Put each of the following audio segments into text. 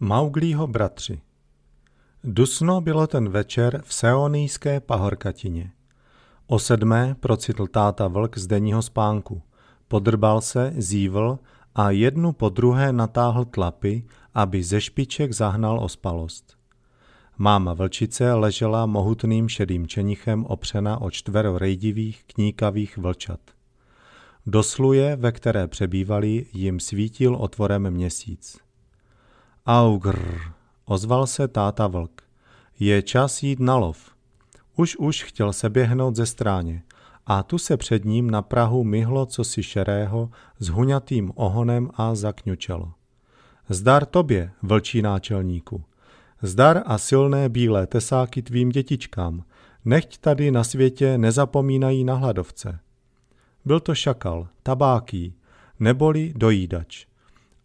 Mauglího bratři Dusno bylo ten večer v seonýské pahorkatině. O sedmé procitl táta vlk z denního spánku. Podrbal se, zívl a jednu po druhé natáhl tlapy, aby ze špiček zahnal ospalost. Máma vlčice ležela mohutným šedým čenichem opřena o čtvero rejdivých, kníkavých vlčat. Do sluje, ve které přebývali, jim svítil otvorem měsíc. Augr, ozval se táta vlk. Je čas jít na lov. Už už chtěl se běhnout ze stráně a tu se před ním na Prahu myhlo cosi šerého s huňatým ohonem a zakňučelo. Zdar tobě, vlčí náčelníku. Zdar a silné bílé tesáky tvým dětičkám. Nechť tady na světě nezapomínají na hladovce. Byl to šakal, tabáký, neboli dojídač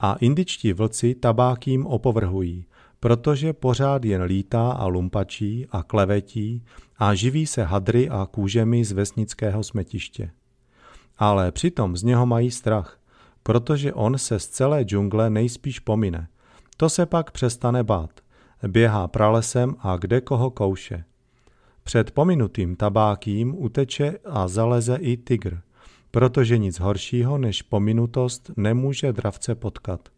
a indičtí vlci tabákým opovrhují, protože pořád jen lítá a lumpačí a klevetí a živí se hadry a kůžemi z vesnického smetiště. Ale přitom z něho mají strach, protože on se z celé džungle nejspíš pomine. To se pak přestane bát. Běhá pralesem a kde koho kouše. Před pominutým tabákým uteče a zaleze i tygr – protože nic horšího než pominutost nemůže dravce potkat.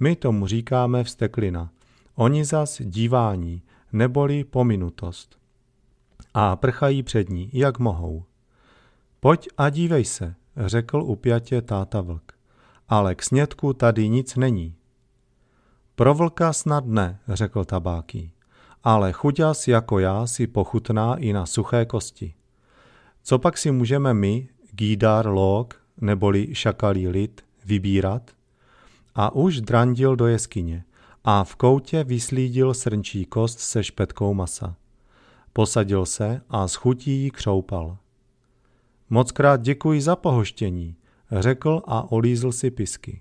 My tomu říkáme vsteklina, oni zas dívání, neboli pominutost. A prchají před ní, jak mohou. Pojď a dívej se, řekl upjatě táta vlk. Ale k snědku tady nic není. Pro vlka snad ne, řekl tabáký. Ale chuťas jako já si pochutná i na suché kosti. Co pak si můžeme my, Gídar Lok neboli šakalý lid, vybírat, a už drandil do jeskyně a v koutě vyslídil srnčí kost se špetkou masa. Posadil se a s chutí jí křoupal. Mockrát děkuji za pohoštění, řekl a olízl si pisky.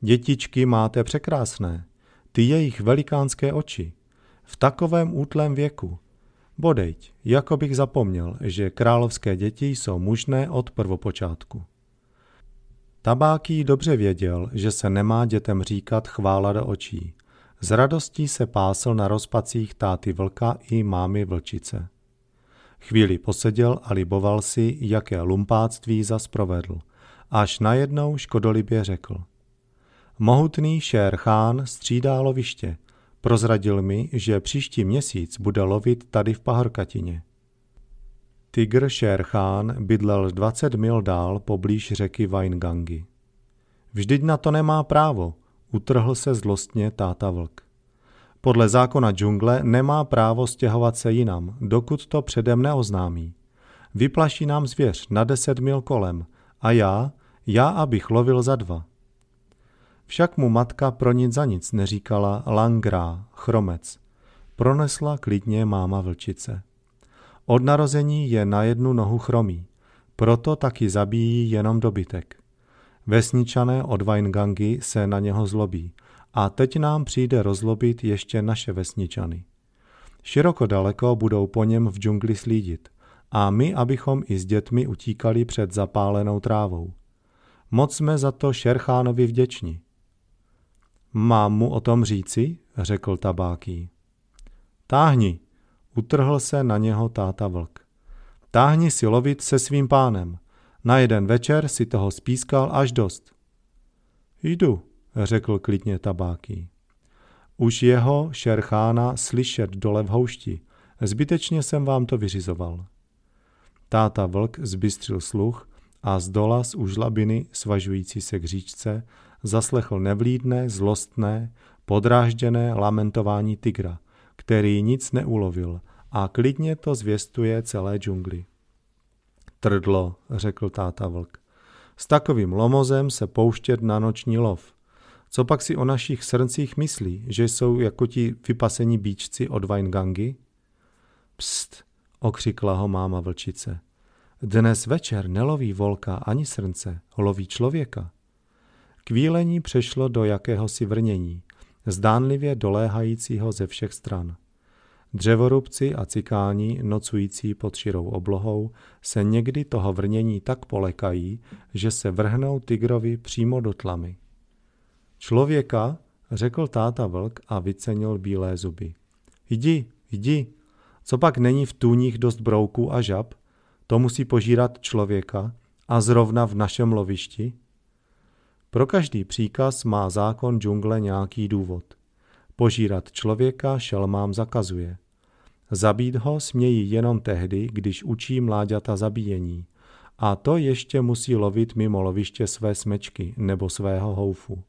Dětičky máte překrásné, ty jejich velikánské oči. V takovém útlém věku – Bodejť, jako bych zapomněl, že královské děti jsou mužné od prvopočátku. Tabáký dobře věděl, že se nemá dětem říkat chvála do očí. Z radostí se pásl na rozpacích táty vlka i mámy vlčice. Chvíli poseděl a liboval si, jaké lumpáctví zas provedl, až najednou škodolibě řekl. Mohutný šér chán střídá loviště – Prozradil mi, že příští měsíc bude lovit tady v Pahorkatině. Tigr Khan bydlel 20 mil dál poblíž řeky Vaingangi. Vždyť na to nemá právo, utrhl se zlostně táta vlk. Podle zákona džungle nemá právo stěhovat se jinam, dokud to předem neoznámí. Vyplaší nám zvěř na deset mil kolem a já, já abych lovil za dva. Však mu matka pro nic za nic neříkala langrá, chromec. Pronesla klidně máma vlčice. Od narození je na jednu nohu chromý, proto taky zabíjí jenom dobytek. Vesničané od Weingangi se na něho zlobí a teď nám přijde rozlobit ještě naše vesničany. Široko daleko budou po něm v džungli slídit a my, abychom i s dětmi utíkali před zapálenou trávou. Moc jsme za to Šerchánovi vděční. Mám mu o tom říci? řekl tabáký. Táhni, utrhl se na něho táta vlk. Táhni si lovit se svým pánem. Na jeden večer si toho spískal až dost. Jdu, řekl klidně tabáký. Už jeho šerchána slyšet dole v houšti. Zbytečně jsem vám to vyřizoval. Táta vlk zbystřil sluch a z dola z užlabiny svažující se k říčce zaslechl nevlídné, zlostné, podrážděné lamentování tygra, který nic neulovil a klidně to zvěstuje celé džungli. Trdlo, řekl táta vlk. S takovým lomozem se pouštět na noční lov. Co pak si o našich srncích myslí, že jsou jako ti vypasení bíčci od Weingangy? Pst, okřikla ho máma vlčice. Dnes večer neloví volka ani srnce, loví člověka. Kvílení přešlo do jakéhosi vrnění, zdánlivě doléhajícího ze všech stran. Dřevorubci a cikáni, nocující pod širou oblohou, se někdy toho vrnění tak polekají, že se vrhnou tygrovi přímo do tlamy. Člověka, řekl táta vlk a vycenil bílé zuby. Jdi, jdi, co pak není v tůních dost brouků a žab? To musí požírat člověka a zrovna v našem lovišti? Pro každý příkaz má zákon džungle nějaký důvod. Požírat člověka šelmám zakazuje. Zabít ho smějí jenom tehdy, když učí mláďata zabíjení. A to ještě musí lovit mimo loviště své smečky nebo svého houfu.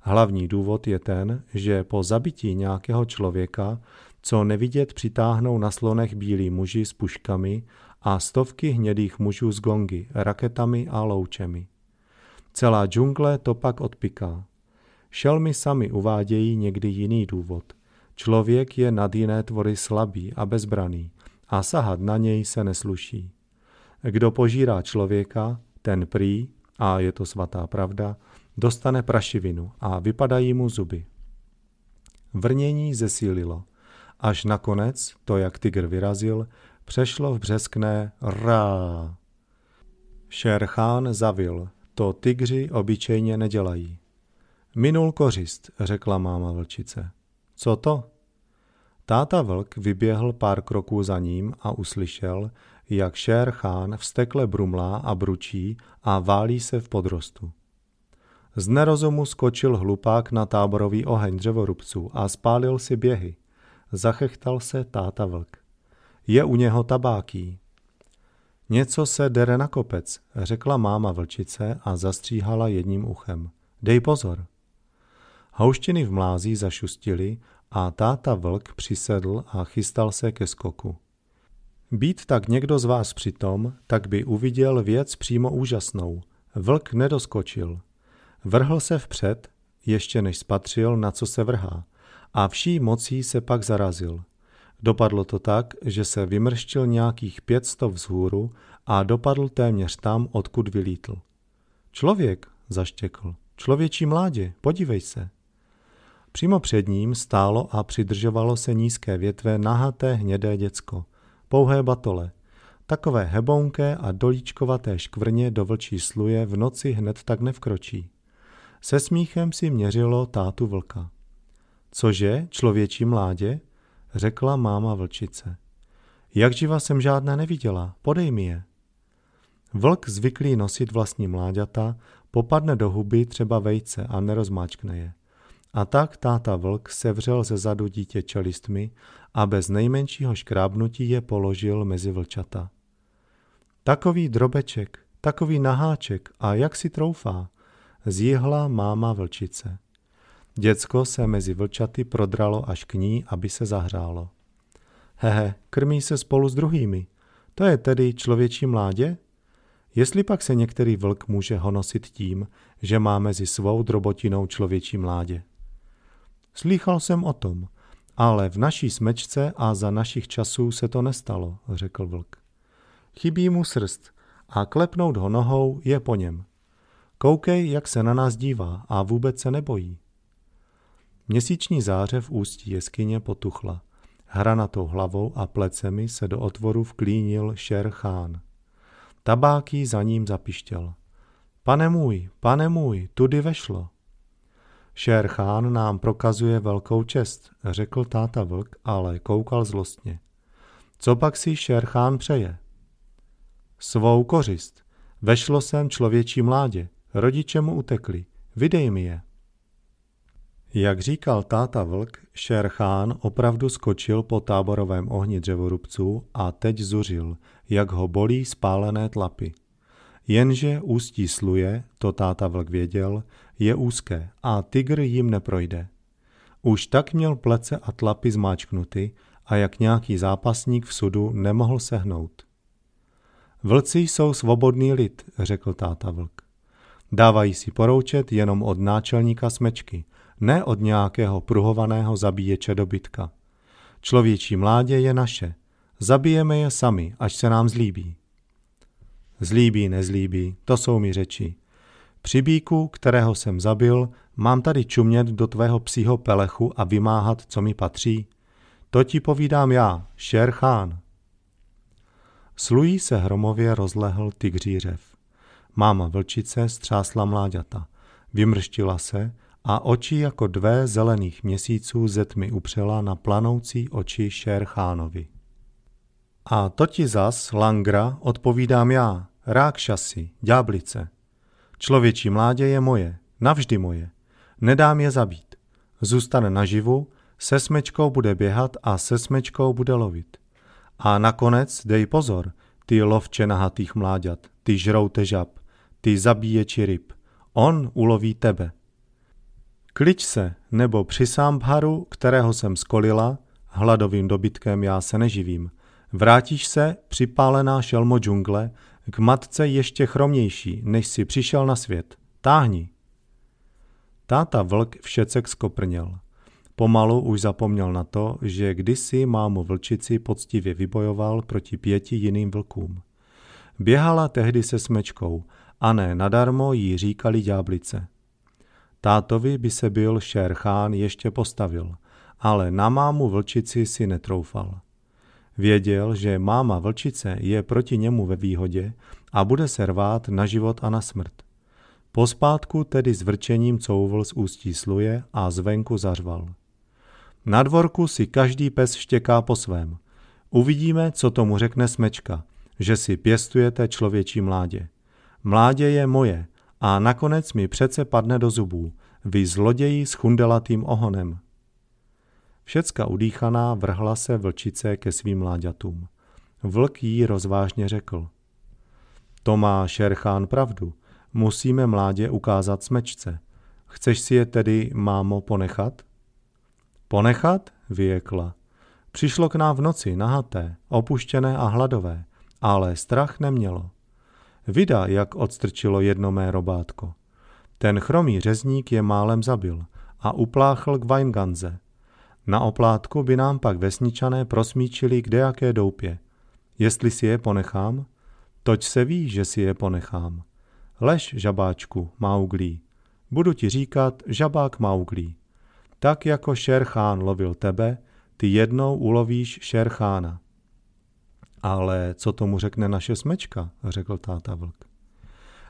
Hlavní důvod je ten, že po zabití nějakého člověka, co nevidět přitáhnou na slonech bílí muži s puškami a stovky hnědých mužů s gongy, raketami a loučemi. Celá džungle to pak odpiká. Šelmy sami uvádějí někdy jiný důvod. Člověk je nad jiné tvory slabý a bezbraný a sahat na něj se nesluší. Kdo požírá člověka, ten prý, a je to svatá pravda, dostane prašivinu a vypadají mu zuby. Vrnění zesílilo. Až nakonec, to jak tygr vyrazil, přešlo v břeskné rá. Šerchán zavil, to tygři obyčejně nedělají. Minul kořist, řekla máma vlčice. Co to? Táta vlk vyběhl pár kroků za ním a uslyšel, jak šér chán vstekle brumlá a bručí a válí se v podrostu. Z nerozumu skočil hlupák na táborový oheň dřevorubců a spálil si běhy. Zachechtal se táta vlk. Je u něho tabáký, Něco se dere na kopec, řekla máma vlčice a zastříhala jedním uchem. Dej pozor. Houštiny v mlází zašustily a táta vlk přisedl a chystal se ke skoku. Být tak někdo z vás přitom, tak by uviděl věc přímo úžasnou. Vlk nedoskočil. Vrhl se vpřed, ještě než spatřil, na co se vrhá, a vší mocí se pak zarazil – Dopadlo to tak, že se vymrštil nějakých pět stov vzhůru a dopadl téměř tam, odkud vylítl. Člověk, zaštěkl. Člověčí mládě, podívej se. Přímo před ním stálo a přidržovalo se nízké větve nahaté hnědé děcko. Pouhé batole. Takové hebonké a dolíčkovaté škvrně do vlčí sluje v noci hned tak nevkročí. Se smíchem si měřilo tátu vlka. Cože, člověčí mládě? řekla máma vlčice. Jak živa jsem žádné neviděla, podej mi je. Vlk zvyklý nosit vlastní mláďata popadne do huby třeba vejce a nerozmáčkne je. A tak táta vlk sevřel ze zadu dítě čelistmi a bez nejmenšího škrábnutí je položil mezi vlčata. Takový drobeček, takový naháček a jak si troufá, zjihla máma vlčice. Děcko se mezi vlčaty prodralo až k ní, aby se zahřálo. Hehe, krmí se spolu s druhými. To je tedy člověčí mládě? Jestli pak se některý vlk může honosit tím, že má mezi svou drobotinou člověčí mládě. Slýchal jsem o tom, ale v naší smečce a za našich časů se to nestalo, řekl vlk. Chybí mu srst a klepnout ho nohou je po něm. Koukej, jak se na nás dívá a vůbec se nebojí. Měsíční záře v ústí jeskyně potuchla. Hranatou hlavou a plecemi se do otvoru vklínil šer chán. Tabáký za ním zapištěl. Pane můj, pane můj, tudy vešlo. Šer chán nám prokazuje velkou čest, řekl táta vlk, ale koukal zlostně. Co pak si šer chán přeje? Svou kořist. Vešlo sem člověčí mládě. Rodiče mu utekli. Vydej mi je. Jak říkal táta vlk, Šerchán opravdu skočil po táborovém ohni dřevorubců a teď zuřil, jak ho bolí spálené tlapy. Jenže ústí sluje, to táta vlk věděl, je úzké a tygr jim neprojde. Už tak měl plece a tlapy zmáčknuty a jak nějaký zápasník v sudu nemohl sehnout. Vlci jsou svobodný lid, řekl táta vlk. Dávají si poroučet jenom od náčelníka smečky – ne od nějakého pruhovaného zabíječe dobytka. Člověčí mládě je naše. Zabijeme je sami, až se nám zlíbí. Zlíbí, nezlíbí, to jsou mi řeči. Přibíku, kterého jsem zabil, mám tady čumět do tvého psího pelechu a vymáhat, co mi patří? To ti povídám já, šerchán. Slují se hromově rozlehl tygří řev. Máma vlčice střásla mláďata. Vymrštila se, a oči jako dvě zelených měsíců ze tmy upřela na planoucí oči Šerchánovi. A to ti zas, Langra, odpovídám já, Rákšasi, ďáblice. Člověčí mládě je moje, navždy moje. Nedám je zabít. Zůstane naživu, se smečkou bude běhat a se smečkou bude lovit. A nakonec dej pozor, ty lovče nahatých mláďat, ty žroute žab, ty zabíječi ryb. On uloví tebe. Klič se, nebo bharu, kterého jsem skolila, hladovým dobytkem já se neživím. Vrátíš se, připálená šelmo džungle, k matce ještě chromnější, než si přišel na svět. Táhni. Táta vlk všecek skoprněl. Pomalu už zapomněl na to, že kdysi mámu vlčici poctivě vybojoval proti pěti jiným vlkům. Běhala tehdy se smečkou a ne nadarmo jí říkali ďáblice – Tátovi by se byl Šerchán ještě postavil, ale na mámu vlčici si netroufal. Věděl, že máma vlčice je proti němu ve výhodě a bude se rvát na život a na smrt. Pospátku tedy s vrčením couvl z ústí sluje a zvenku zařval. Na dvorku si každý pes štěká po svém. Uvidíme, co tomu řekne smečka, že si pěstujete člověčí mládě. Mládě je moje, a nakonec mi přece padne do zubů, vy zloději s chundelatým ohonem. Všecka udýchaná vrhla se vlčice ke svým mláďatům. Vlk jí rozvážně řekl. To má Šerchán pravdu. Musíme mládě ukázat smečce. Chceš si je tedy, mámo, ponechat? Ponechat? vyjekla. Přišlo k nám v noci nahaté, opuštěné a hladové, ale strach nemělo. Vida, jak odstrčilo jedno mé robátko. Ten chromý řezník je málem zabil a upláchl k Weinganze. Na oplátku by nám pak vesničané prosmíčili k dejaké doupě. Jestli si je ponechám? Toť se ví, že si je ponechám. Lež, žabáčku, Mauglí. Budu ti říkat žabák Mauglí. Tak jako Šerchán lovil tebe, ty jednou ulovíš Šerchána. Ale co tomu řekne naše smečka, řekl táta vlk.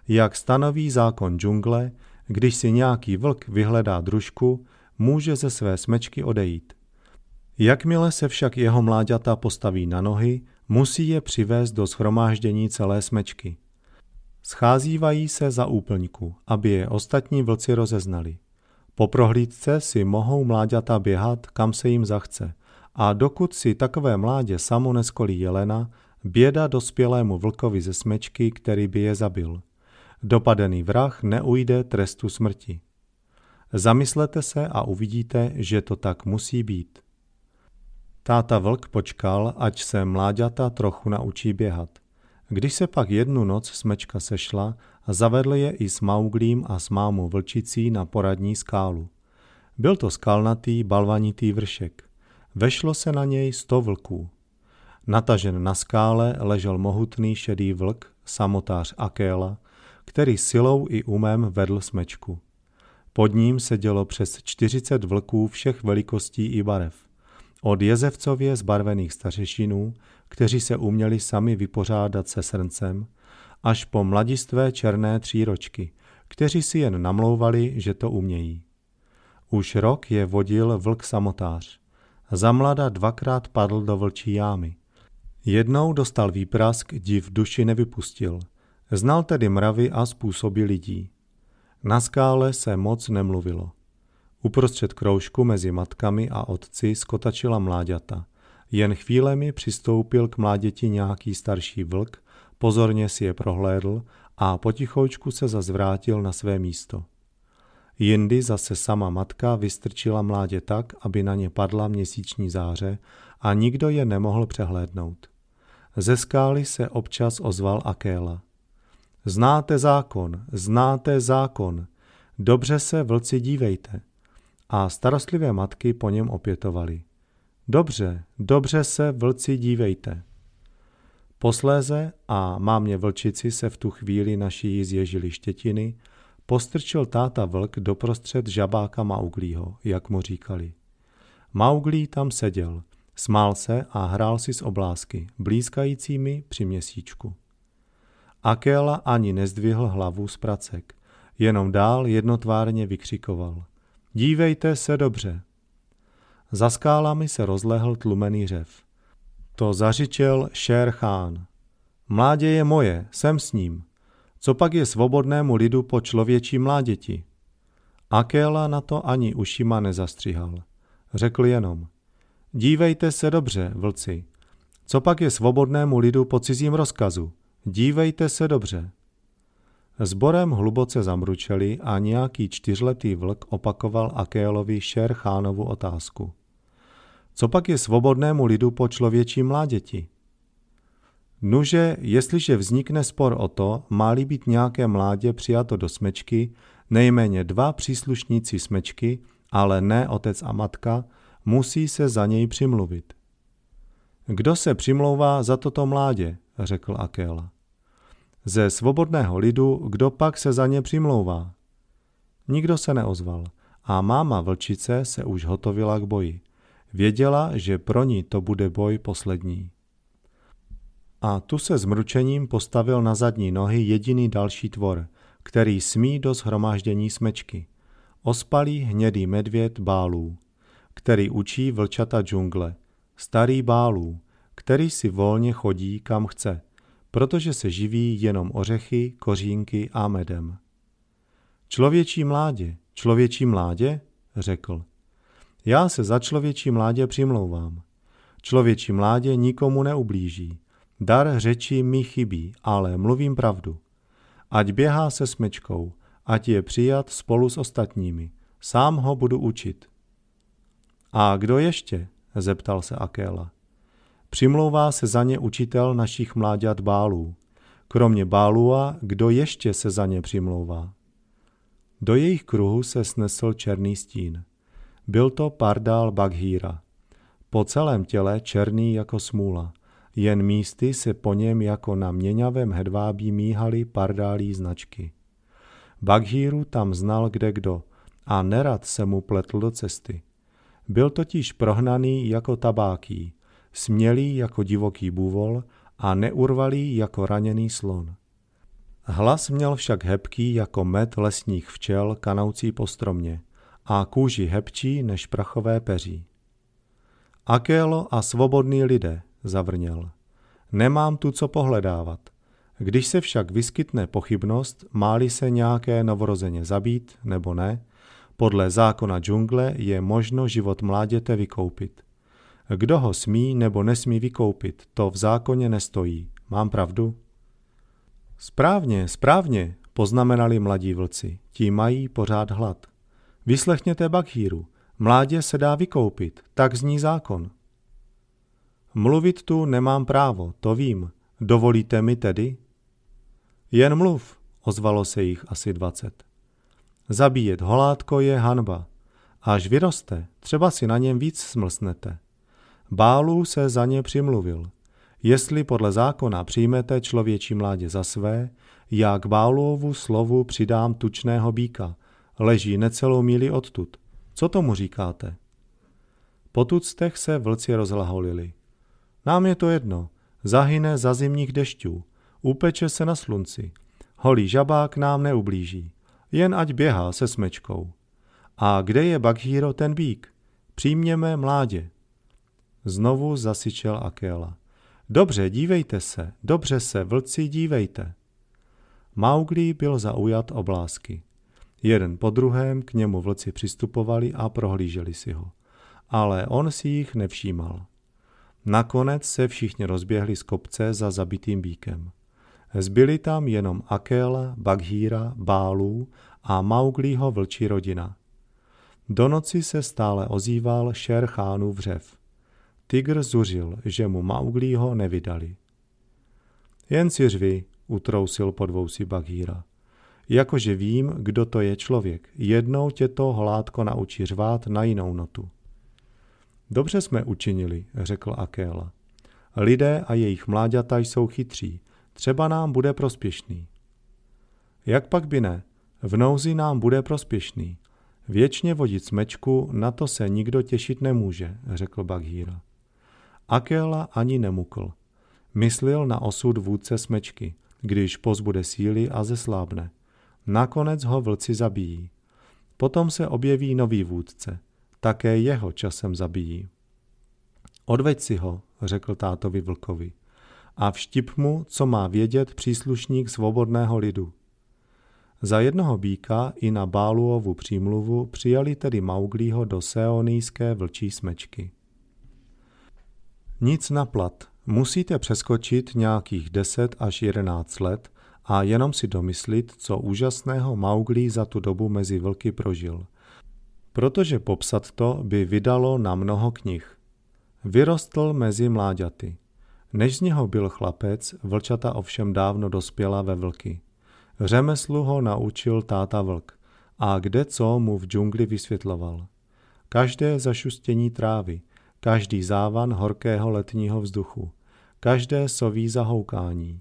Jak stanoví zákon džungle, když si nějaký vlk vyhledá družku, může ze své smečky odejít. Jakmile se však jeho mláďata postaví na nohy, musí je přivést do schromáždění celé smečky. Scházívají se za úplňku, aby je ostatní vlci rozeznali. Po prohlídce si mohou mláďata běhat, kam se jim zachce – a dokud si takové mládě samo neskolí jelena, běda dospělému vlkovi ze smečky, který by je zabil. Dopadený vrah neujde trestu smrti. Zamyslete se a uvidíte, že to tak musí být. Táta vlk počkal, ať se mláďata trochu naučí běhat. Když se pak jednu noc smečka sešla, zavedl je i s Mauglím a s mámou vlčicí na poradní skálu. Byl to skalnatý, balvanitý vršek. Vešlo se na něj sto vlků. Natažen na skále ležel mohutný šedý vlk, samotář Akéla, který silou i umem vedl smečku. Pod ním sedělo přes 40 vlků všech velikostí i barev. Od jezevcově zbarvených stařešinů, kteří se uměli sami vypořádat se srncem, až po mladistvé černé tříročky, kteří si jen namlouvali, že to umějí. Už rok je vodil vlk samotář. Zamlada dvakrát padl do vlčí jámy. Jednou dostal výprask, div duši nevypustil. Znal tedy mravy a způsoby lidí. Na skále se moc nemluvilo. Uprostřed kroužku mezi matkami a otci skotačila mláďata. Jen chvílemi přistoupil k mláděti nějaký starší vlk, pozorně si je prohlédl a potichoučku se zazvrátil na své místo. Jindy zase sama matka vystrčila mládě tak, aby na ně padla měsíční záře a nikdo je nemohl přehlédnout. Ze skály se občas ozval Akéla. Znáte zákon, znáte zákon, dobře se vlci dívejte. A starostlivé matky po něm opětovali. Dobře, dobře se vlci dívejte. Posléze a mámě vlčici se v tu chvíli naší zježili štětiny, Postrčil táta vlk doprostřed žabáka Mauglího, jak mu říkali. Mauglí tam seděl, smál se a hrál si s oblásky, blízkajícími při měsíčku. Akela ani nezdvihl hlavu z pracek, jenom dál jednotvárně vykřikoval. Dívejte se dobře. Za skálami se rozlehl tlumený řev. To zařičel šerchán. Mládě je moje, jsem s ním. Co pak je svobodnému lidu po člověčí mláděti? Akéla na to ani ušima nezastřihal. Řekl jenom, dívejte se dobře, vlci. Co pak je svobodnému lidu po cizím rozkazu? Dívejte se dobře. Zborem hluboce zamručeli a nějaký čtyřletý vlk opakoval Akélovi Šerchánovu otázku. Co pak je svobodnému lidu po člověčí mláděti? Nuže, jestliže vznikne spor o to, má být nějaké mládě přijato do smečky, nejméně dva příslušníci smečky, ale ne otec a matka, musí se za něj přimluvit. Kdo se přimlouvá za toto mládě, řekl Akela. Ze svobodného lidu, kdo pak se za ně přimlouvá? Nikdo se neozval a máma vlčice se už hotovila k boji. Věděla, že pro ní to bude boj poslední. A tu se zmručením postavil na zadní nohy jediný další tvor, který smí do shromáždění smečky. Ospalý hnědý medvěd bálů, který učí vlčata džungle. Starý bálů, který si volně chodí kam chce, protože se živí jenom ořechy, kořínky a medem. Člověčí mládě, člověčí mládě, řekl. Já se za člověčí mládě přimlouvám. Člověčí mládě nikomu neublíží, Dar řeči mi chybí, ale mluvím pravdu. Ať běhá se smečkou, ať je přijat spolu s ostatními. Sám ho budu učit. A kdo ještě? zeptal se Akéla. Přimlouvá se za ně učitel našich mláďat Bálů. Kromě Bálua, kdo ještě se za ně přimlouvá? Do jejich kruhu se snesl černý stín. Byl to pardál Baghíra. Po celém těle černý jako smůla – jen místy se po něm jako na měňavém hedvábí míhaly pardálí značky. Baghíru tam znal kde kdo a nerad se mu pletl do cesty. Byl totiž prohnaný jako tabáký, smělý jako divoký bůvol a neurvalý jako raněný slon. Hlas měl však hebký jako med lesních včel kanoucí po stromě a kůži hebčí než prachové peří. Akélo a svobodní lidé, zavrněl. Nemám tu co pohledávat. Když se však vyskytne pochybnost, máli se nějaké novorozeně zabít nebo ne, podle zákona džungle je možno život mláděte vykoupit. Kdo ho smí nebo nesmí vykoupit, to v zákoně nestojí. Mám pravdu? Správně, správně, poznamenali mladí vlci. Ti mají pořád hlad. Vyslechněte Bakhíru. Mládě se dá vykoupit, tak zní zákon. Mluvit tu nemám právo, to vím. Dovolíte mi tedy? Jen mluv, ozvalo se jich asi dvacet. Zabíjet holátko je hanba. Až vyroste, třeba si na něm víc smlsnete. Bálu se za ně přimluvil. Jestli podle zákona přijmete člověčí mládě za své, já k Bálovu slovu přidám tučného býka. Leží necelou míli odtud. Co tomu říkáte? Po tuctech se vlci rozlaholili. Nám je to jedno. Zahyne za zimních dešťů. Upeče se na slunci. Holý žabák nám neublíží. Jen ať běhá se smečkou. A kde je bakhíro ten bík? Přijměme mládě. Znovu zasyčel Akela. Dobře, dívejte se, dobře se, vlci, dívejte. Mauglí byl zaujat oblásky. Jeden po druhém k němu vlci přistupovali a prohlíželi si ho. Ale on si jich nevšímal. Nakonec se všichni rozběhli z kopce za zabitým bíkem. Zbyli tam jenom Akel, Baghíra, Bálů a Mauglího vlčí rodina. Do noci se stále ozýval šerchánu vřev. Tigr Tygr zuřil, že mu Mauglího nevydali. Jen si řvi, utrousil podvousy Baghíra. Jakože vím, kdo to je člověk, jednou tě to hládko naučí řvát na jinou notu. Dobře jsme učinili, řekl Akéla. Lidé a jejich mláďata jsou chytří, třeba nám bude prospěšný. Jak pak by ne, v nouzi nám bude prospěšný. Věčně vodit smečku, na to se nikdo těšit nemůže, řekl Bagheera. Akela ani nemukl. Myslil na osud vůdce smečky, když pozbude síly a zeslábne. Nakonec ho vlci zabijí. Potom se objeví nový vůdce – také jeho časem zabijí. Odveď si ho, řekl tátovi vlkovi, a vštip mu, co má vědět příslušník svobodného lidu. Za jednoho býka i na Báluovu přímluvu přijali tedy Mauglího do seonýské vlčí smečky. Nic na plat. Musíte přeskočit nějakých 10 až 11 let a jenom si domyslit, co úžasného Mauglí za tu dobu mezi vlky prožil – protože popsat to by vydalo na mnoho knih. Vyrostl mezi mláďaty. Než z něho byl chlapec, vlčata ovšem dávno dospěla ve vlky. Řemeslu ho naučil táta vlk a kde co mu v džungli vysvětloval. Každé zašustění trávy, každý závan horkého letního vzduchu, každé soví zahoukání,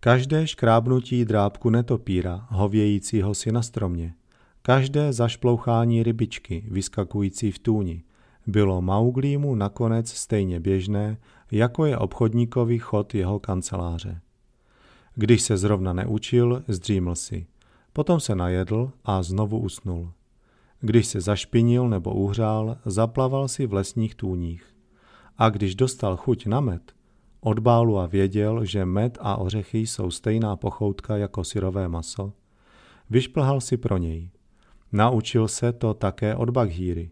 každé škrábnutí drábku netopíra, hovějícího si na stromě, Každé zašplouchání rybičky, vyskakující v tůni, bylo Mauglímu nakonec stejně běžné, jako je obchodníkový chod jeho kanceláře. Když se zrovna neučil, zdříml si. Potom se najedl a znovu usnul. Když se zašpinil nebo uhřál, zaplaval si v lesních tůních. A když dostal chuť na med, odbálu a věděl, že med a ořechy jsou stejná pochoutka jako syrové maso, vyšplhal si pro něj – Naučil se to také od Baghíry.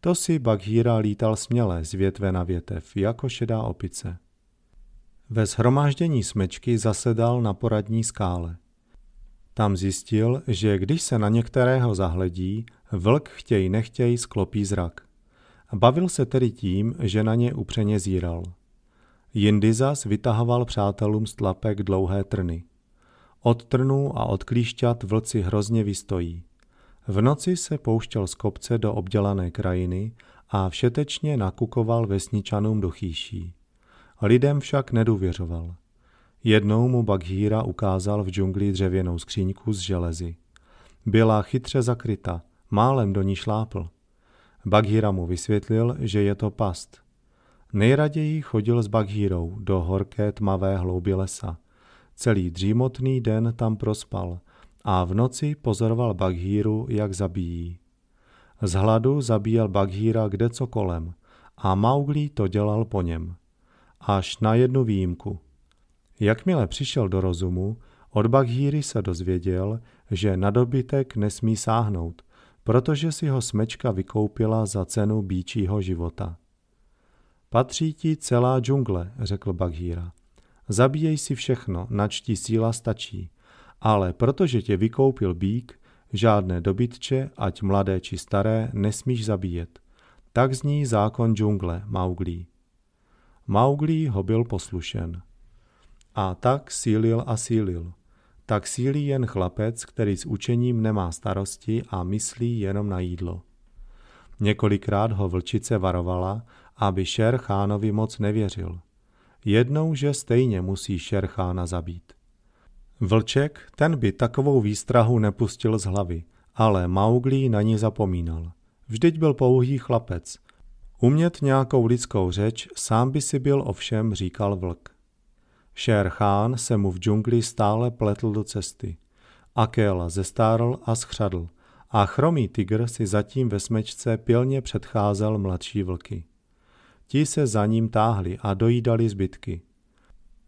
To si Baghíra lítal směle z větve na větev, jako šedá opice. Ve shromáždění smečky zasedal na poradní skále. Tam zjistil, že když se na některého zahledí, vlk chtěj nechtěj sklopí zrak. Bavil se tedy tím, že na ně upřeně zíral. Jindy zas vytahoval přátelům z tlapek dlouhé trny. Od trnů a od klíšťat vlci hrozně vystojí. V noci se pouštěl z kopce do obdělané krajiny a všetečně nakukoval vesničanům do chýší. Lidem však nedůvěřoval. Jednou mu Baghíra ukázal v džungli dřevěnou skříňku z železy. Byla chytře zakryta, málem do ní šlápl. Baghíra mu vysvětlil, že je to past. Nejraději chodil s Baghírou do horké tmavé hlouby lesa. Celý dřímotný den tam prospal a v noci pozoroval Baghíru, jak zabíjí. Z hladu zabíjel Baghíra kde co kolem a Mauglí to dělal po něm. Až na jednu výjimku. Jakmile přišel do rozumu, od Baghíry se dozvěděl, že na dobytek nesmí sáhnout, protože si ho smečka vykoupila za cenu býčího života. Patří ti celá džungle, řekl Baghíra. Zabíjej si všechno, nač ti síla stačí. Ale protože tě vykoupil bík, žádné dobytče, ať mladé či staré, nesmíš zabíjet. Tak zní zákon džungle, Mauglí. Mauglí ho byl poslušen. A tak sílil a sílil. Tak sílí jen chlapec, který s učením nemá starosti a myslí jenom na jídlo. Několikrát ho vlčice varovala, aby šerchánovi moc nevěřil. Jednou, že stejně musí šerchána zabít. Vlček, ten by takovou výstrahu nepustil z hlavy, ale Mauglí na ní zapomínal. Vždyť byl pouhý chlapec. Umět nějakou lidskou řeč sám by si byl ovšem, říkal vlk. Šer Chán se mu v džungli stále pletl do cesty. Akela zestárl a schřadl a chromý tygr si zatím ve smečce pilně předcházel mladší vlky. Ti se za ním táhli a dojídali zbytky –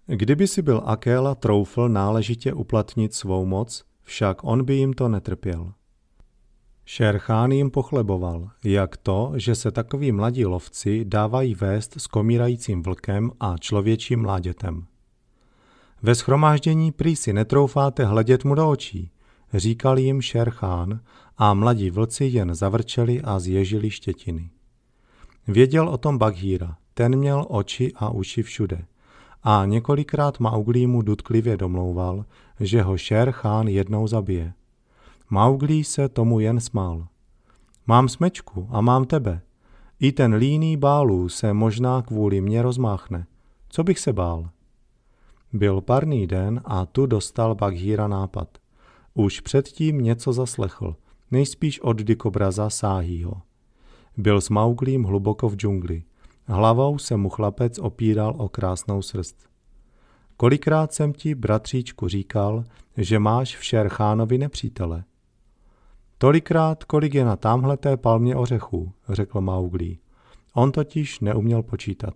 Kdyby si byl Akéla troufl náležitě uplatnit svou moc, však on by jim to netrpěl. Šerchán jim pochleboval, jak to, že se takoví mladí lovci dávají vést s komírajícím vlkem a člověčím mládětem. Ve schromáždění prý si netroufáte hledět mu do očí, říkal jim Šerchán a mladí vlci jen zavrčeli a zježili štětiny. Věděl o tom Baghíra, ten měl oči a uši všude – a několikrát Mauglí mu dutklivě domlouval, že ho šer chán jednou zabije. Mauglí se tomu jen smál. Mám smečku a mám tebe. I ten líný bálů se možná kvůli mně rozmáchne. Co bych se bál? Byl parný den a tu dostal Bagheera nápad. Už předtím něco zaslechl, nejspíš od dikobraza Sáhýho. Byl s Mauglím hluboko v džungli – Hlavou se mu chlapec opíral o krásnou srst. Kolikrát jsem ti, bratříčku, říkal, že máš v Šerchánovi nepřítele. Tolikrát, kolik je na té palmě ořechů, řekl Mauglí. On totiž neuměl počítat.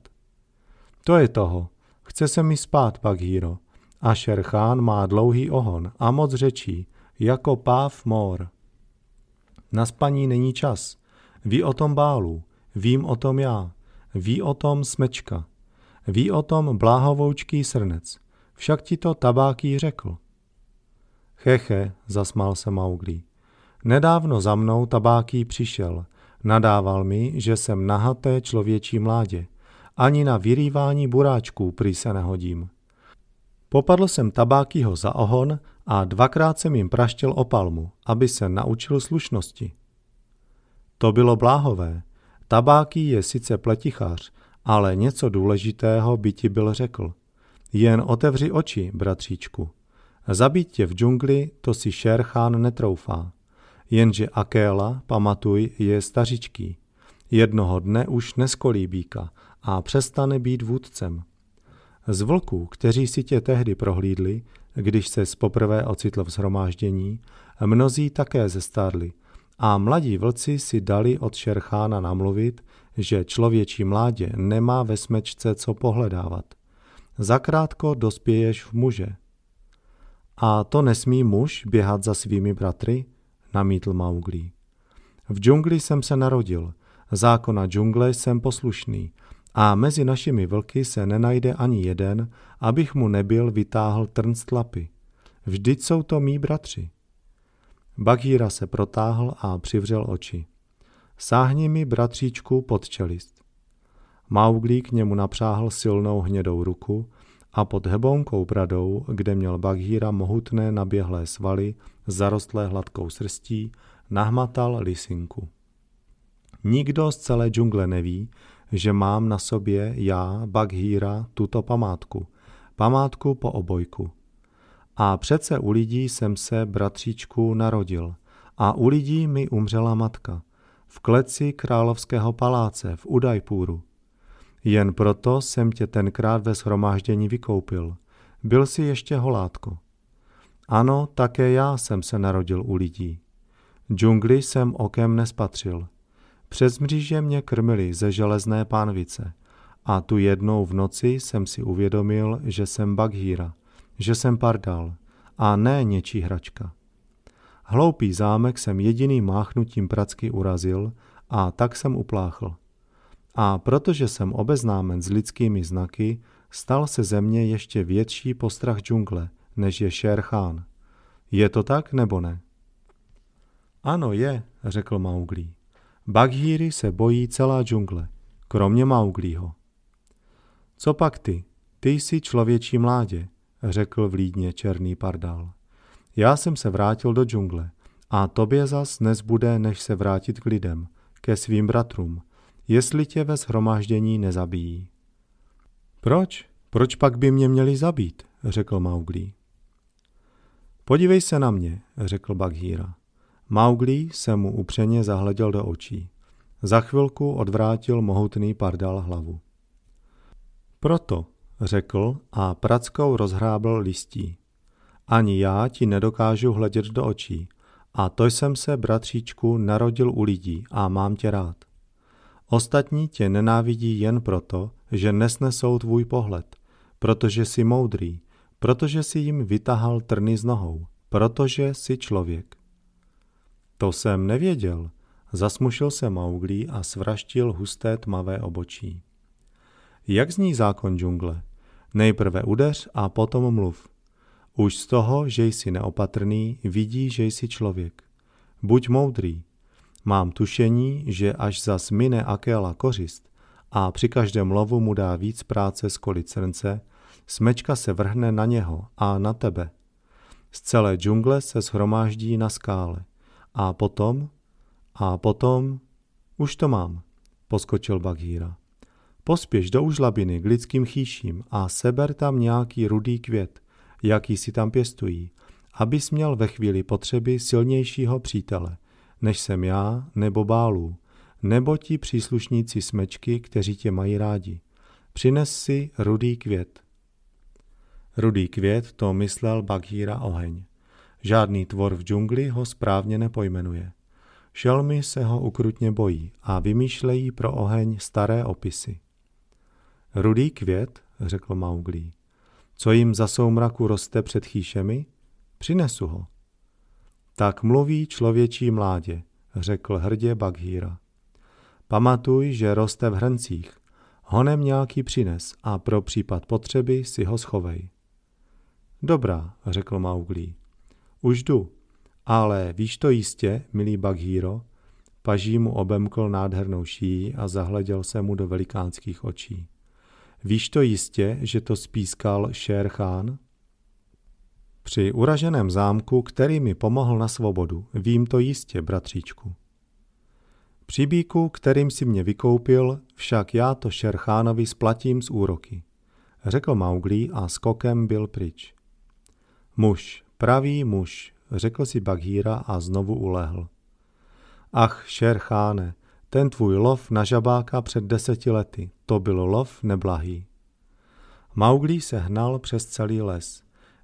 To je toho. Chce se mi spát, pak Hiro. A Šerchán má dlouhý ohon a moc řečí, jako páv mor. Na spaní není čas. Ví o tom bálu, vím o tom já. Ví o tom smečka. Ví o tom bláhovoučký srnec. Však ti to tabáký řekl. Cheche, zasmál se Mauglí. Nedávno za mnou tabáký přišel. Nadával mi, že jsem nahaté člověčí mládě. Ani na vyrývání buráčků prý se nehodím. Popadl jsem tabákýho za ohon a dvakrát jsem jim praštil o palmu, aby se naučil slušnosti. To bylo bláhové, Tabáky je sice pletichař, ale něco důležitého by ti byl řekl. Jen otevři oči, bratříčku. Zabít tě v džungli, to si Šerchán netroufá. Jenže Akéla, pamatuj, je stařičký. Jednoho dne už neskolí býka a přestane být vůdcem. Z vlků, kteří si tě tehdy prohlídli, když se poprvé ocitl v zhromáždění, mnozí také zestárli a mladí vlci si dali od Šerchána namluvit, že člověčí mládě nemá ve smečce co pohledávat. Zakrátko dospěješ v muže. A to nesmí muž běhat za svými bratry? namítl Mauglí. V džungli jsem se narodil, zákona džungle jsem poslušný a mezi našimi vlky se nenajde ani jeden, abych mu nebyl vytáhl trn z tlapy. Vždyť jsou to mý bratři. Bagíra se protáhl a přivřel oči. Sáhni mi, bratříčku, pod čelist. Mauglí k němu napřáhl silnou hnědou ruku a pod hebonkou bradou, kde měl Bagíra mohutné naběhlé svaly, zarostlé hladkou srstí, nahmatal lisinku. Nikdo z celé džungle neví, že mám na sobě já, Bagíra, tuto památku. Památku po obojku. A přece u lidí jsem se, bratříčku, narodil. A u lidí mi umřela matka. V kleci královského paláce v Udajpůru. Jen proto jsem tě tenkrát ve shromáždění vykoupil. Byl si ještě holátko. Ano, také já jsem se narodil u lidí. Džungli jsem okem nespatřil. Přes mříže mě krmili ze železné pánvice. A tu jednou v noci jsem si uvědomil, že jsem Baghíra – že jsem pardal a ne něčí hračka. Hloupý zámek jsem jediným máchnutím pracky urazil a tak jsem upláchl. A protože jsem obeznámen s lidskými znaky, stal se ze mě ještě větší postrach džungle, než je šerchán. Khan. Je to tak nebo ne? Ano je, řekl Mauglí. Baghíry se bojí celá džungle, kromě Mauglího. Co pak ty? Ty jsi člověčí mládě, řekl vlídně černý pardal. Já jsem se vrátil do džungle a tobě zas nezbude, než se vrátit k lidem, ke svým bratrům, jestli tě ve shromáždění nezabijí. Proč? Proč pak by mě měli zabít? řekl Mauglí. Podívej se na mě, řekl Baghíra. Mauglí se mu upřeně zahleděl do očí. Za chvilku odvrátil mohutný pardal hlavu. Proto, řekl a prackou rozhrábl listí. Ani já ti nedokážu hledět do očí, a to jsem se, bratříčku, narodil u lidí a mám tě rád. Ostatní tě nenávidí jen proto, že nesnesou tvůj pohled, protože jsi moudrý, protože jsi jim vytahal trny z nohou, protože jsi člověk. To jsem nevěděl, zasmušil se Mauglí a svraštil husté tmavé obočí. Jak zní zákon džungle? Nejprve udeř a potom mluv. Už z toho, že jsi neopatrný, vidí, že jsi člověk. Buď moudrý. Mám tušení, že až za mine Akela kořist a při každém lovu mu dá víc práce z kolit srnce, smečka se vrhne na něho a na tebe. Z celé džungle se shromáždí na skále. A potom, a potom, už to mám, poskočil Bagíra. Pospěš do užlabiny k lidským chýším a seber tam nějaký rudý květ, jaký si tam pěstují, abys měl ve chvíli potřeby silnějšího přítele, než jsem já nebo bálů, nebo ti příslušníci smečky, kteří tě mají rádi. Přines si rudý květ. Rudý květ to myslel Bagíra oheň. Žádný tvor v džungli ho správně nepojmenuje. Šelmy se ho ukrutně bojí a vymýšlejí pro oheň staré opisy. Rudý květ, řekl Mauglí. Co jim za soumraku roste před chýšemi? Přinesu ho. Tak mluví člověčí mládě, řekl hrdě Baghíra. Pamatuj, že roste v hrncích. Honem nějaký přines a pro případ potřeby si ho schovej. Dobrá, řekl Mauglí. Už jdu, ale víš to jistě, milý Baghíro? Paží mu obemkl nádhernou šíji a zahleděl se mu do velikánských očí. Víš to jistě, že to spískal šerchán? Při uraženém zámku, který mi pomohl na svobodu, vím to jistě, bratříčku. Příbíku, kterým si mě vykoupil, však já to Šerchánovi splatím z úroky, řekl Mauglí a skokem byl pryč. Muž, pravý muž, řekl si Baghíra a znovu ulehl. Ach, Šercháne, ten tvůj lov na žabáka před deseti lety, to byl lov neblahý. Mauglí se hnal přes celý les.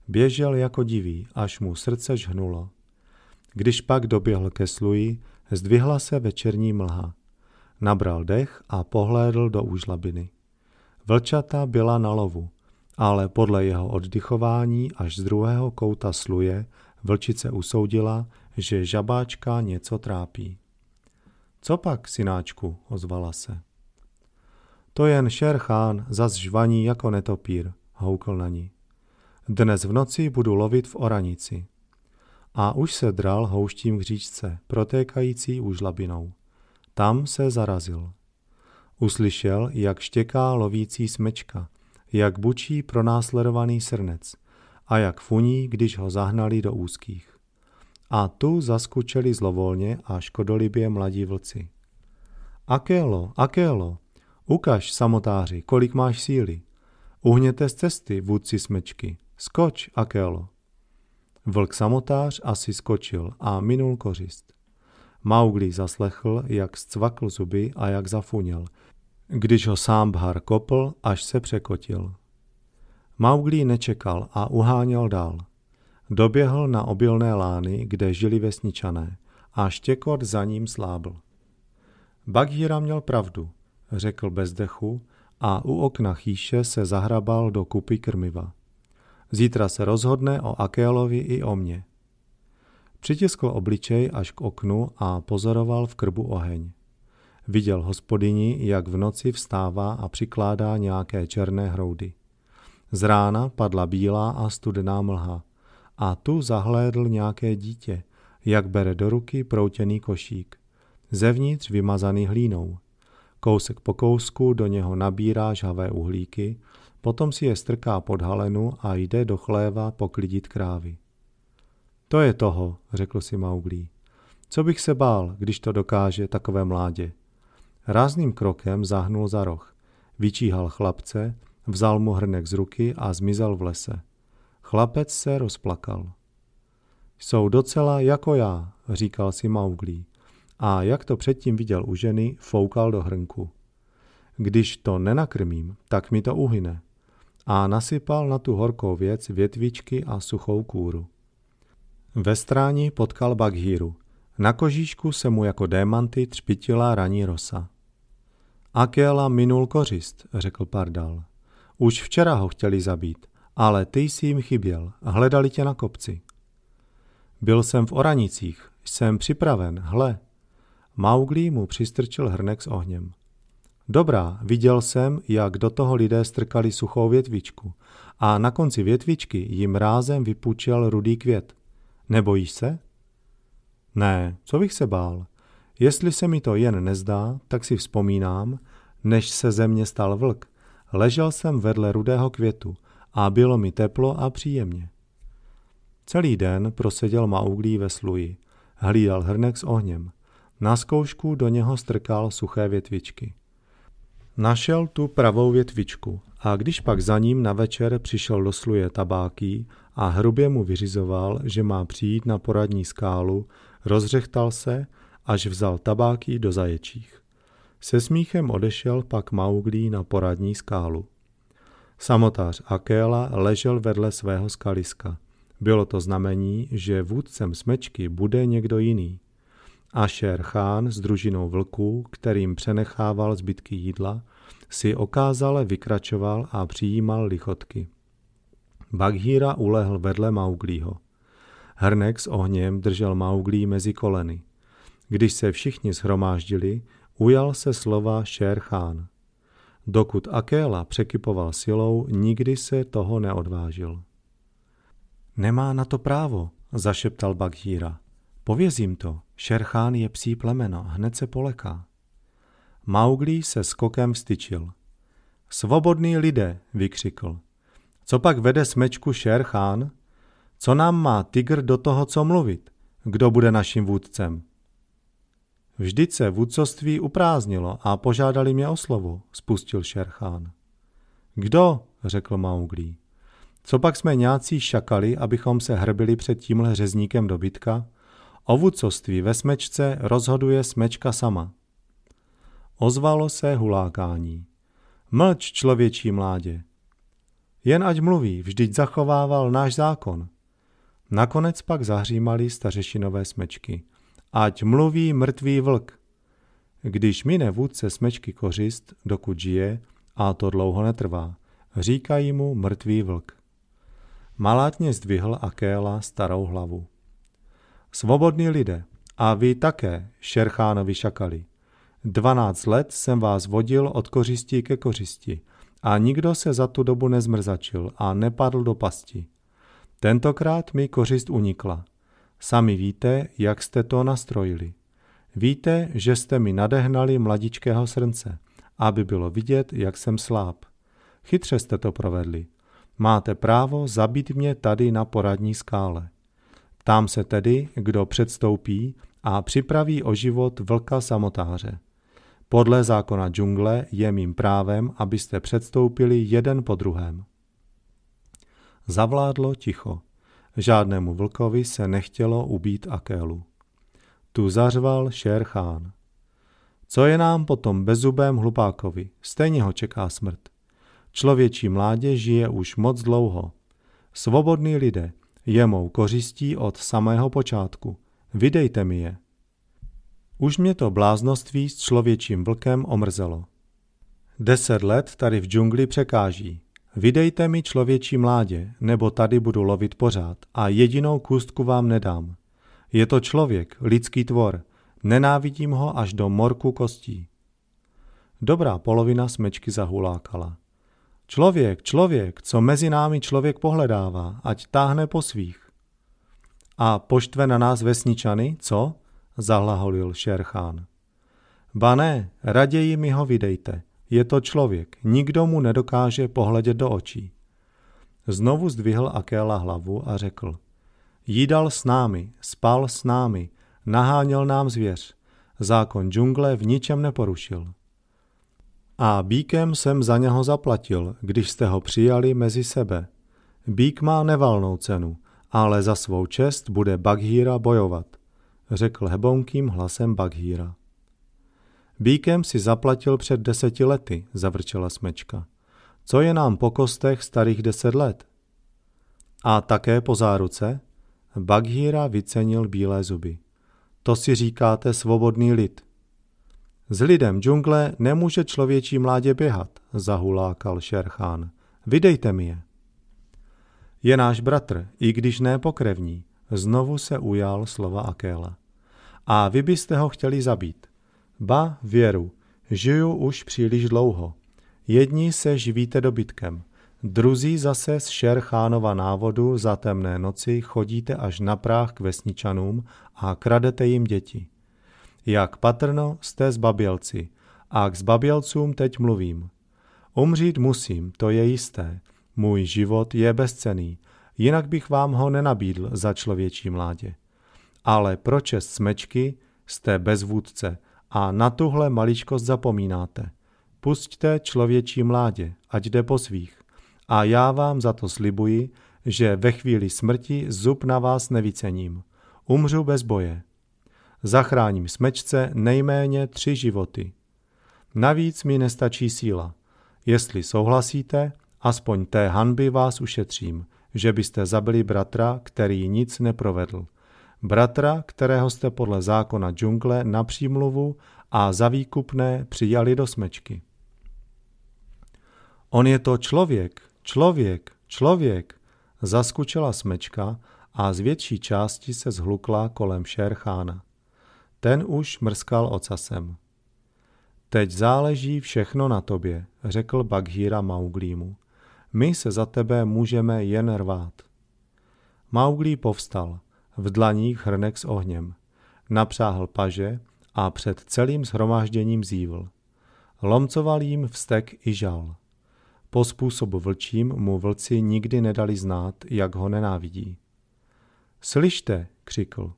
Běžel jako divý, až mu srdce žhnulo. Když pak doběhl ke sluji, zdvihla se večerní mlha. Nabral dech a pohlédl do úžlabiny. Vlčata byla na lovu, ale podle jeho oddychování až z druhého kouta sluje vlčice usoudila, že žabáčka něco trápí. Co pak, synáčku, ozvala se. To jen šerchán zas žvaní jako netopír, houkl na ní. Dnes v noci budu lovit v oranici. A už se dral houštím k říčce, protékající úžlabinou. Tam se zarazil. Uslyšel, jak štěká lovící smečka, jak bučí pronásledovaný srnec a jak funí, když ho zahnali do úzkých. A tu zaskučeli zlovolně a škodolibě mladí vlci. Akélo, Akélo, ukaž, samotáři, kolik máš síly. Uhněte z cesty, vůdci smečky. Skoč, Akélo. Vlk samotář asi skočil a minul kořist. Mauglí zaslechl, jak zcvakl zuby a jak zafuněl, když ho sám Bhar kopl, až se překotil. Mauglí nečekal a uháněl dál – Doběhl na obilné lány, kde žili vesničané, a štěkot za ním slábl. Bagíra měl pravdu, řekl bez dechu a u okna chýše se zahrabal do kupy krmiva. Zítra se rozhodne o Akélovi i o mně. Přitiskl obličej až k oknu a pozoroval v krbu oheň. Viděl hospodyni, jak v noci vstává a přikládá nějaké černé hroudy. Z rána padla bílá a studená mlha – a tu zahlédl nějaké dítě, jak bere do ruky proutěný košík. Zevnitř vymazaný hlínou. Kousek po kousku do něho nabírá žhavé uhlíky, potom si je strká pod halenu a jde do chléva poklidit krávy. To je toho, řekl si Mauglí. Co bych se bál, když to dokáže takové mládě? Rázným krokem zahnul za roh. Vyčíhal chlapce, vzal mu hrnek z ruky a zmizel v lese. Chlapec se rozplakal. Jsou docela jako já, říkal si Mauglí. A jak to předtím viděl u ženy, foukal do hrnku. Když to nenakrmím, tak mi to uhyne. A nasypal na tu horkou věc větvičky a suchou kůru. Ve stráni potkal Baghíru. Na kožíšku se mu jako démanty třpitila raní rosa. Akela minul kořist, řekl Pardal. Už včera ho chtěli zabít, ale ty jsi jim chyběl, hledali tě na kopci. Byl jsem v Oranicích, jsem připraven, hle. Mauglí mu přistrčil hrnek s ohněm. Dobrá, viděl jsem, jak do toho lidé strkali suchou větvičku a na konci větvičky jim rázem vypůjčil rudý květ. Nebojíš se? Ne, co bych se bál. Jestli se mi to jen nezdá, tak si vzpomínám, než se ze mě stal vlk. Ležel jsem vedle rudého květu a bylo mi teplo a příjemně. Celý den proseděl Mauglí ve sluji. Hlídal hrnek s ohněm. Na zkoušku do něho strkal suché větvičky. Našel tu pravou větvičku a když pak za ním na večer přišel do sluje tabáký a hrubě mu vyřizoval, že má přijít na poradní skálu, rozřechtal se, až vzal tabáky do zaječích. Se smíchem odešel pak Mauglí na poradní skálu. Samotář Akela ležel vedle svého skaliska. Bylo to znamení, že vůdcem smečky bude někdo jiný. Ašer chán s družinou vlků, kterým přenechával zbytky jídla, si okázale vykračoval a přijímal lichotky. Baghíra ulehl vedle Mauglího. Hrnek s ohněm držel Mauglí mezi koleny. Když se všichni schromáždili, ujal se slova šerchán. chán. Dokud Akéla překypoval silou, nikdy se toho neodvážil. Nemá na to právo, zašeptal Bagíra. Povězím to, Šerchán je psí plemeno, hned se poleká. Mauglí se skokem vstyčil. Svobodný lidé, vykřikl. Co pak vede smečku Šerchán? Co nám má tygr do toho, co mluvit? Kdo bude naším vůdcem? Vždyť se vůdcovství upráznilo a požádali mě o slovo, spustil Šerchán. Kdo? řekl Mauglí. Co pak jsme nějací šakali, abychom se hrbili před tímhle řezníkem dobytka? O vůdcovství ve smečce rozhoduje smečka sama. Ozvalo se hulákání. Mlč, člověčí mládě. Jen ať mluví, vždyť zachovával náš zákon. Nakonec pak zahřímali stařešinové smečky – ať mluví mrtvý vlk. Když mine vůdce smečky kořist, dokud žije, a to dlouho netrvá, říkají mu mrtvý vlk. Malátně zdvihl Akéla starou hlavu. Svobodní lidé, a vy také, Šerchánovi šakali. Dvanáct let jsem vás vodil od kořistí ke kořisti a nikdo se za tu dobu nezmrzačil a nepadl do pasti. Tentokrát mi kořist unikla – Sami víte, jak jste to nastrojili. Víte, že jste mi nadehnali mladičkého srnce, aby bylo vidět, jak jsem sláb. Chytře jste to provedli. Máte právo zabít mě tady na poradní skále. Ptám se tedy, kdo předstoupí a připraví o život vlka samotáře. Podle zákona džungle je mým právem, abyste předstoupili jeden po druhém. Zavládlo ticho. Žádnému vlkovi se nechtělo ubít Akelu. Tu zařval Šerchán. Co je nám potom bezubém hlupákovi? Stejně ho čeká smrt. Člověčí mládě žije už moc dlouho. Svobodní lidé, je mou kořistí od samého počátku. Vydejte mi je. Už mě to bláznoství s člověčím vlkem omrzelo. Deset let tady v džungli překáží. Vydejte mi člověčí mládě, nebo tady budu lovit pořád a jedinou kůstku vám nedám. Je to člověk, lidský tvor, nenávidím ho až do morku kostí. Dobrá polovina smečky zahulákala. Člověk, člověk, co mezi námi člověk pohledává, ať táhne po svých. A poštve na nás vesničany, co? Zahlaholil Šerchán. Bane, raději mi ho vydejte. Je to člověk, nikdo mu nedokáže pohledět do očí. Znovu zdvihl Akéla hlavu a řekl. Jídal s námi, spal s námi, naháněl nám zvěř. Zákon džungle v ničem neporušil. A bíkem jsem za něho zaplatil, když jste ho přijali mezi sebe. Bík má nevalnou cenu, ale za svou čest bude Baghíra bojovat, řekl hebonkým hlasem Baghíra. Bíkem si zaplatil před deseti lety, zavrčela smečka. Co je nám po kostech starých deset let? A také po záruce? Baghíra vycenil bílé zuby. To si říkáte svobodný lid. S lidem džungle nemůže člověčí mládě běhat, zahulákal Šerchán. Vydejte mi je. Je náš bratr, i když ne pokrevní, znovu se ujal slova Akéla. A vy byste ho chtěli zabít. Ba věru, žiju už příliš dlouho. Jedni se živíte dobytkem, druzí zase z Šerchánova návodu za temné noci chodíte až na práh k vesničanům a kradete jim děti. Jak patrno jste zbabělci a k zbabělcům teď mluvím. Umřít musím, to je jisté. Můj život je bezcený, jinak bych vám ho nenabídl za člověčí mládě. Ale pro čest smečky jste bez vůdce – a na tuhle maličkost zapomínáte. Pusťte člověčí mládě, ať jde po svých. A já vám za to slibuji, že ve chvíli smrti zub na vás nevycením. Umřu bez boje. Zachráním smečce nejméně tři životy. Navíc mi nestačí síla. Jestli souhlasíte, aspoň té hanby vás ušetřím, že byste zabili bratra, který nic neprovedl bratra, kterého jste podle zákona džungle na přímluvu a za výkupné přijali do smečky. On je to člověk, člověk, člověk, zaskučila smečka a z větší části se zhlukla kolem Šerchána. Ten už mrskal ocasem. Teď záleží všechno na tobě, řekl Baghíra Mauglímu. My se za tebe můžeme jen rvát. Mauglí povstal v dlaních hrnek s ohněm. Napřáhl paže a před celým shromážděním zívl. Lomcoval jim vztek i žal. Po způsobu vlčím mu vlci nikdy nedali znát, jak ho nenávidí. Slyšte, křikl,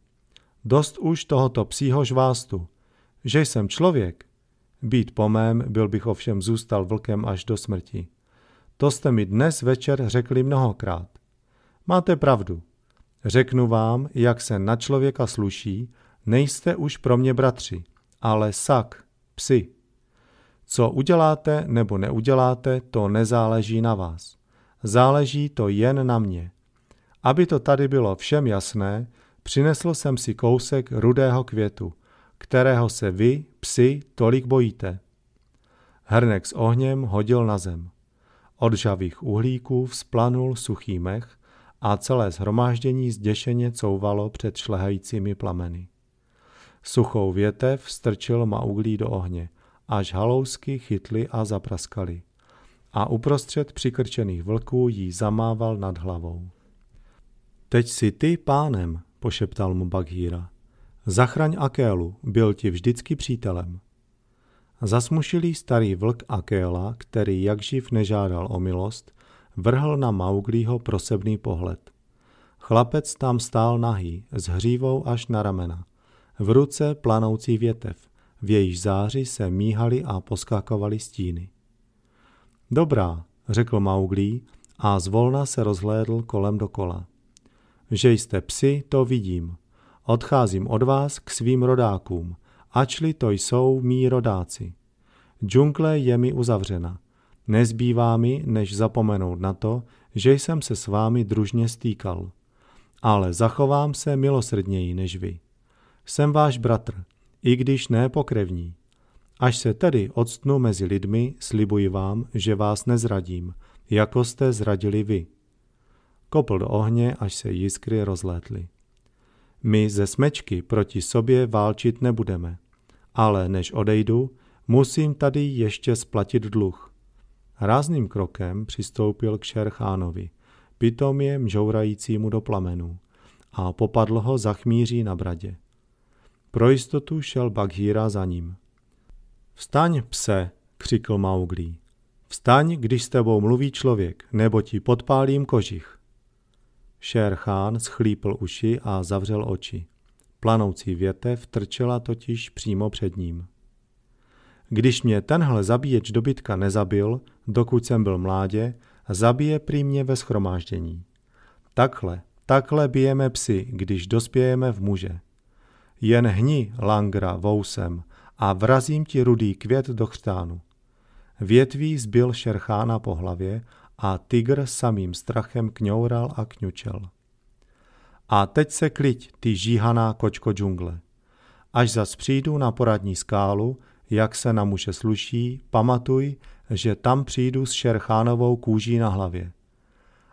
dost už tohoto psího žvástu, že jsem člověk. Být po mém byl bych ovšem zůstal vlkem až do smrti. To jste mi dnes večer řekli mnohokrát. Máte pravdu, Řeknu vám, jak se na člověka sluší, nejste už pro mě bratři, ale sak, psi. Co uděláte nebo neuděláte, to nezáleží na vás. Záleží to jen na mě. Aby to tady bylo všem jasné, přinesl jsem si kousek rudého květu, kterého se vy, psi, tolik bojíte. Hrnek s ohněm hodil na zem. Od žavých uhlíků vzplanul suchý mech a celé zhromáždění zděšeně couvalo před šlehajícími plameny. Suchou větev strčil Mauglí do ohně, až halousky chytli a zapraskali. A uprostřed přikrčených vlků jí zamával nad hlavou. Teď si ty pánem, pošeptal mu Bagíra. Zachraň Akélu, byl ti vždycky přítelem. Zasmušilý starý vlk Akéla, který jak živ nežádal o milost, vrhl na Mauglího prosebný pohled. Chlapec tam stál nahý, s hřívou až na ramena. V ruce planoucí větev, v jejíž záři se míhaly a poskakovaly stíny. Dobrá, řekl Mauglí a zvolna se rozhlédl kolem dokola. Že jste psi, to vidím. Odcházím od vás k svým rodákům, ačli to jsou mý rodáci. Džungle je mi uzavřena – Nezbývá mi, než zapomenout na to, že jsem se s vámi družně stýkal. Ale zachovám se milosrdněji než vy. Jsem váš bratr, i když ne pokrevní. Až se tedy odstnu mezi lidmi, slibuji vám, že vás nezradím, jako jste zradili vy. Kopl do ohně, až se jiskry rozlétly. My ze smečky proti sobě válčit nebudeme, ale než odejdu, musím tady ještě splatit dluh. Rázným krokem přistoupil k Šerchánovi, pitomě mžourajícímu do plamenů, a popadl ho za chmíří na bradě. Pro jistotu šel Baghíra za ním. Vstaň, pse, křikl Mauglí. Vstaň, když s tebou mluví člověk, nebo ti podpálím kožich. Šer Chán schlípl uši a zavřel oči. Planoucí větev trčela totiž přímo před ním. Když mě tenhle zabíječ dobytka nezabil, dokud jsem byl mládě, zabije prý mě ve schromáždění. Takhle, takhle bijeme psy, když dospějeme v muže. Jen hni, langra, vousem a vrazím ti rudý květ do chřtánu. Větví zbyl šerchána po hlavě a tygr samým strachem kňoural a kňučel. A teď se kliď, ty žíhaná kočko džungle. Až zas přijdu na poradní skálu, jak se na muže sluší, pamatuj, že tam přijdu s šerchánovou kůží na hlavě.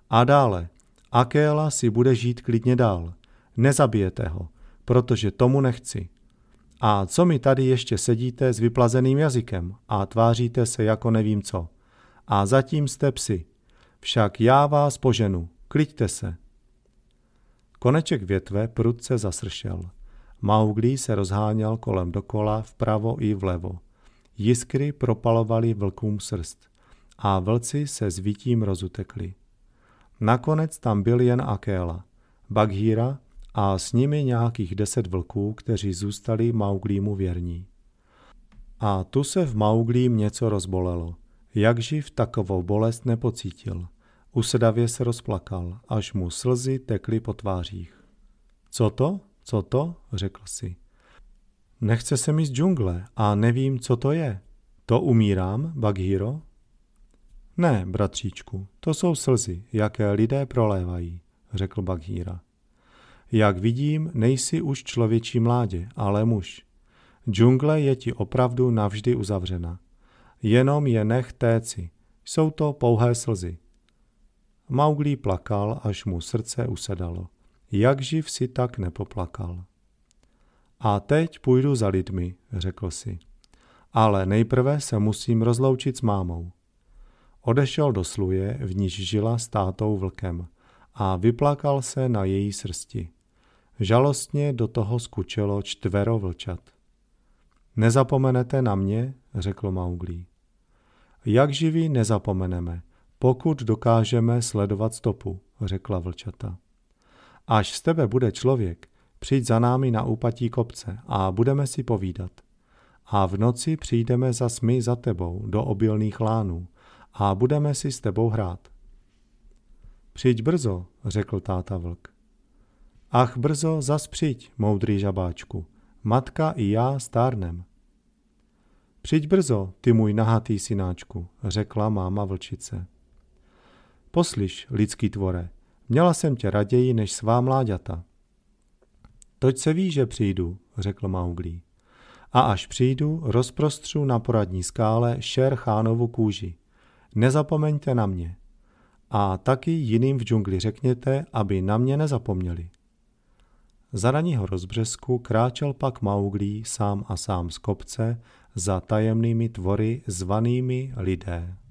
A dále, Akéla si bude žít klidně dál. Nezabijete ho, protože tomu nechci. A co mi tady ještě sedíte s vyplazeným jazykem a tváříte se jako nevím co? A zatím jste psi. Však já vás poženu, kliďte se. Koneček větve prudce zasršel. Mauglí se rozháněl kolem dokola vpravo i vlevo. Jiskry propalovaly vlkům srst a vlci se s vítím rozutekli. Nakonec tam byl jen Akéla, Baghíra a s nimi nějakých deset vlků, kteří zůstali Mauglímu věrní. A tu se v Mauglím něco rozbolelo. Jak živ takovou bolest nepocítil. Usedavě se rozplakal, až mu slzy tekly po tvářích. Co to? Co to? řekl si. Nechce se mi z džungle a nevím, co to je. To umírám, Baghiro? Ne, bratříčku, to jsou slzy, jaké lidé prolévají, řekl Baghira. Jak vidím, nejsi už člověčí mládě, ale muž. Džungle je ti opravdu navždy uzavřena. Jenom je nech téci. Jsou to pouhé slzy. Mauglí plakal, až mu srdce usedalo jak živ si tak nepoplakal. A teď půjdu za lidmi, řekl si. Ale nejprve se musím rozloučit s mámou. Odešel do sluje, v níž žila s tátou vlkem a vyplakal se na její srsti. Žalostně do toho skučelo čtvero vlčat. Nezapomenete na mě, řekl Mauglí. Jak živí nezapomeneme, pokud dokážeme sledovat stopu, řekla vlčata. Až z tebe bude člověk, přijď za námi na úpatí kopce a budeme si povídat. A v noci přijdeme za my za tebou do obilných lánů a budeme si s tebou hrát. Přijď brzo, řekl táta vlk. Ach brzo zas přijď, moudrý žabáčku, matka i já stárnem. Přijď brzo, ty můj nahatý synáčku, řekla máma vlčice. Poslyš, lidský tvore, Měla jsem tě raději než svá mláďata. Toť se ví, že přijdu, řekl Mauglí. A až přijdu, rozprostřu na poradní skále šer chánovu kůži. Nezapomeňte na mě. A taky jiným v džungli řekněte, aby na mě nezapomněli. Za raního rozbřesku kráčel pak Mauglí sám a sám z kopce za tajemnými tvory zvanými lidé.